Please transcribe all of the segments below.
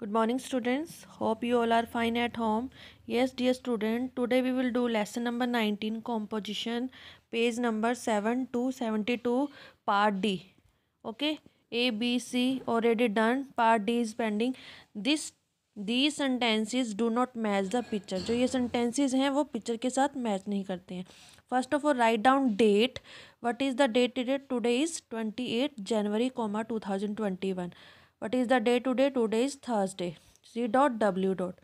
Good morning students hope you all are fine at home yes dear student today we will do lesson number nineteen composition page number seven to seventy two part D okay A B C already done part D is pending this the sentences do not match the picture जो ये sentences हैं वो picture के साथ match नहीं करते हैं first of all write down date what is the date today is twenty eight January comma two thousand twenty one what is the day today to today Thursday C dot W dot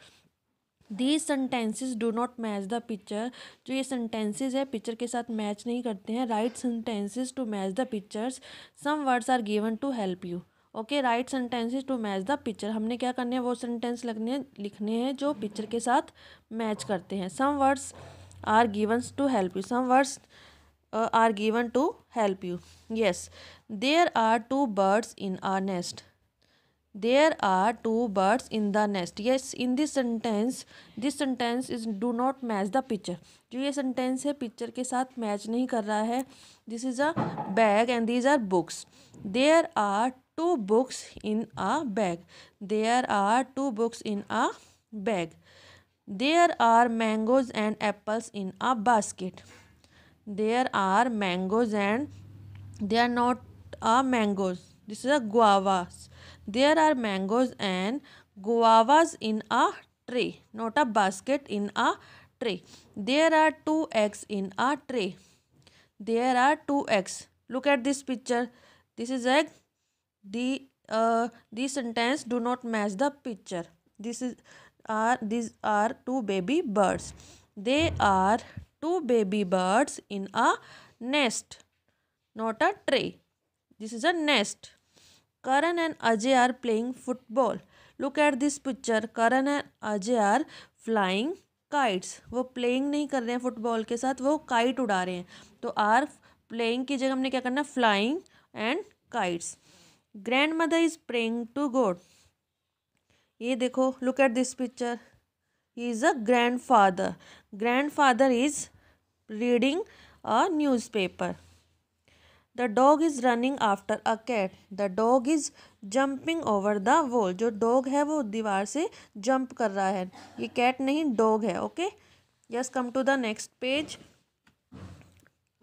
these sentences do not match the picture जो ये sentences है picture के साथ match नहीं करते हैं write sentences to match the pictures some words are given to help you okay write sentences to match the picture हमने क्या करने हैं वो सेंटेंस लगने लिखने हैं जो पिक्चर के साथ मैच करते हैं some words are given to help you some words are given to help you yes there are two birds in our nest there are two birds in the nest ये in this sentence this sentence is do not match the picture जो ये sentence है picture के साथ match नहीं कर रहा है this is a bag and these are books there are two books in a bag there are two books in a bag there are mangoes and apples in a basket there are mangoes and they are not a mangoes this is a guavas There are mangoes and guavas in a tray, not a basket in a tray. There are two eggs in a tray. There are two eggs. Look at this picture. This is egg. The uh, These sentence do not match the picture. This is are these are two baby birds. They are two baby birds in a nest, not a tray. This is a nest. Karan and Ajay are playing football look at this picture Karan and Ajay are flying kites वो playing नहीं कर रहे हैं football के साथ वो kite उड़ा रहे हैं तो आर प्लेइंग की जगह हमने क्या करना flying and kites grandmother is praying to God ये देखो look at this picture he is a grandfather grandfather is reading a newspaper the dog is running after a cat the dog is jumping over the wall जो dog है वो दीवार से jump कर रहा है ये cat नहीं डॉग है okay yes come to the next page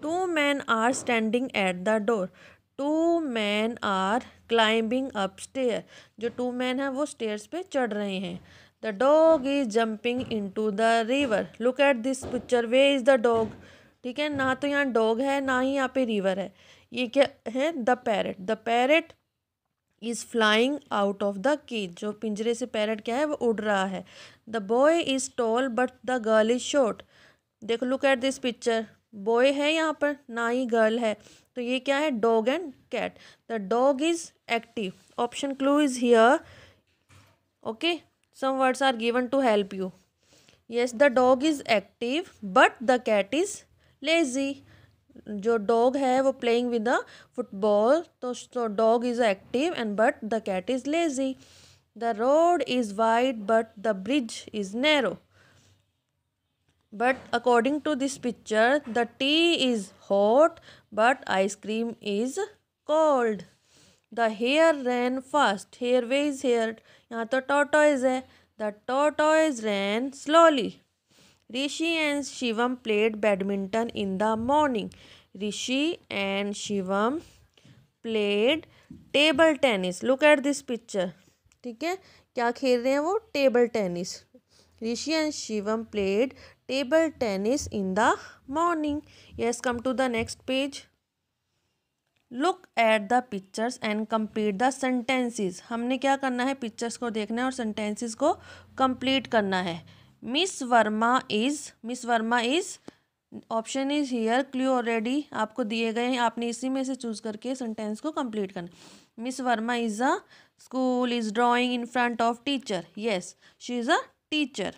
two man are standing at the door two man are climbing up stair जो टू मैन है वो स्टेयर्स पे चढ़ रहे हैं the dog is jumping into the river look at this picture where is the dog ठीक है ना तो यहाँ डॉग है ना ही यहाँ पे रिवर है ये क्या है the parrot the parrot is flying out of the cage जो पिंजरे से पैरट क्या है वो उड़ रहा है the boy is tall but the girl is short देखो look at this picture boy है यहाँ पर ना ही गर्ल है तो ये क्या है dog and cat the dog is active option clue is here okay some words are given to help you yes the dog is active but the cat is lazy जो डॉग है वो playing with the football तो dog is active and but the cat is lazy the road is wide but the bridge is narrow but according to this picture the tea is hot but ice cream is cold the hare ran fast hare where is hare यहाँ तो tortoise है the tortoise ran slowly Rishi and Shivam played badminton in the morning. Rishi and Shivam played table tennis. Look at this picture. ठीक है क्या खेल रहे हैं वो table tennis Rishi and Shivam played table tennis in the morning yes come to the next page look at the pictures and complete the sentences हमने क्या करना है पिक्चर्स को देखना है और सेंटेंसेस को कंप्लीट करना है Miss Verma is Miss Verma is option is here clue already आपको दिए गए हैं आपने इसी में से चूज करके सेंटेंस को कंप्लीट करना Miss Verma is a school is drawing in front of teacher yes she is a teacher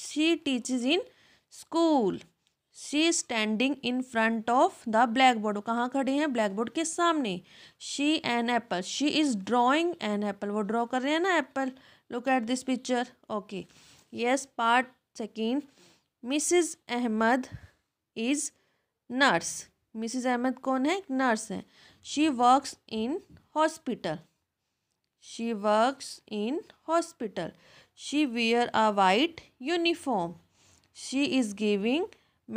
she teach in school she standing in front of the blackboard कहाँ खड़े हैं ब्लैक बोर्ड के सामने she an apple she is drawing an apple वो draw कर रहे हैं ना apple look at this picture okay okay. Yes part second Mrs Ahmad is nurse Mrs Ahmad कौन है नर्स है she works in hospital she works in hospital she wear a white uniform she is giving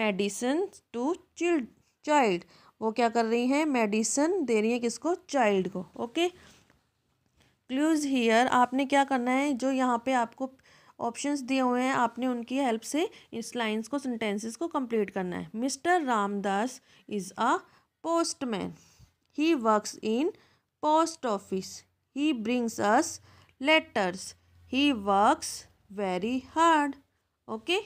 medicine to child child वो क्या कर रही हैं medicine दे रही हैं किसको चाइल्ड को ओके क्लूज हीयर आपने क्या करना है जो यहाँ पे आपको ऑप्शंस दिए हुए हैं आपने उनकी हेल्प से इस लाइंस को सेंटेंसेस को कंप्लीट करना है Mister Ramdas is a postman he works in post office he brings us letters he works very hard okay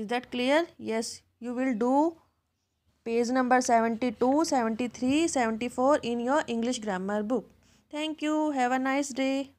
is that clear yes you will do page number two seventy three seventy four in your English grammar book thank you have a nice day